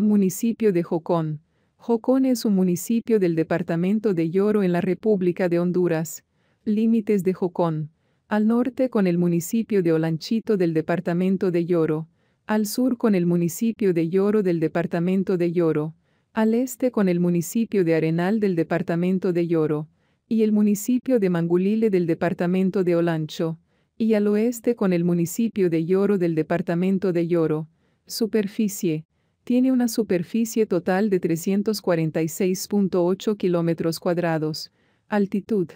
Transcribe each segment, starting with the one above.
Municipio de Jocón. Jocón es un municipio del departamento de Lloro en la República de Honduras. Límites de Jocón. Al norte con el municipio de Olanchito del departamento de Lloro. Al sur con el municipio de Lloro del departamento de Lloro. Al este con el municipio de Arenal del departamento de Lloro. Y el municipio de Mangulile del departamento de Olancho. Y al oeste con el municipio de Lloro del departamento de Yoro. Superficie tiene una superficie total de 346.8 kilómetros cuadrados. Altitud.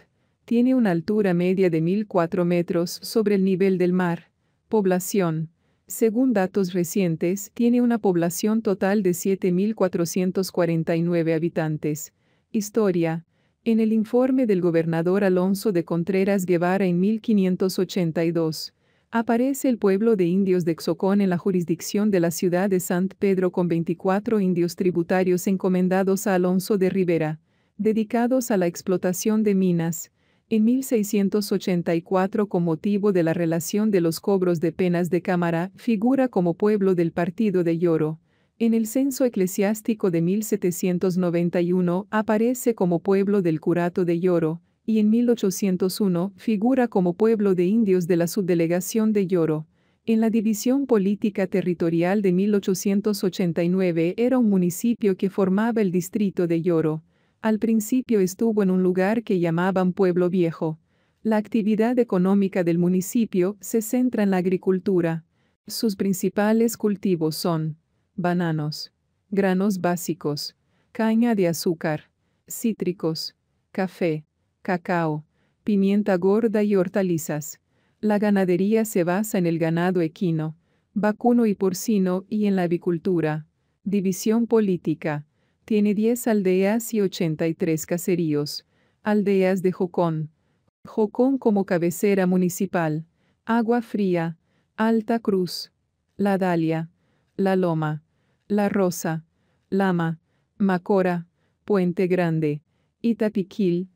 Tiene una altura media de 1.004 metros sobre el nivel del mar. Población. Según datos recientes, tiene una población total de 7.449 habitantes. Historia. En el informe del gobernador Alonso de Contreras Guevara en 1582, aparece el pueblo de indios de Xocón en la jurisdicción de la ciudad de San Pedro con 24 indios tributarios encomendados a Alonso de Rivera, dedicados a la explotación de minas, en 1684 con motivo de la relación de los cobros de penas de cámara, figura como pueblo del partido de Lloro. En el censo eclesiástico de 1791 aparece como pueblo del curato de Lloro, y en 1801 figura como pueblo de indios de la subdelegación de Lloro. En la división política territorial de 1889 era un municipio que formaba el distrito de Lloro. Al principio estuvo en un lugar que llamaban Pueblo Viejo. La actividad económica del municipio se centra en la agricultura. Sus principales cultivos son bananos, granos básicos, caña de azúcar, cítricos, café, cacao, pimienta gorda y hortalizas. La ganadería se basa en el ganado equino, vacuno y porcino y en la avicultura. División política. Tiene 10 aldeas y 83 caseríos. Aldeas de Jocón. Jocón como cabecera municipal. Agua Fría. Alta Cruz. La Dalia. La Loma. La Rosa. Lama. Macora. Puente Grande. Itapiquil.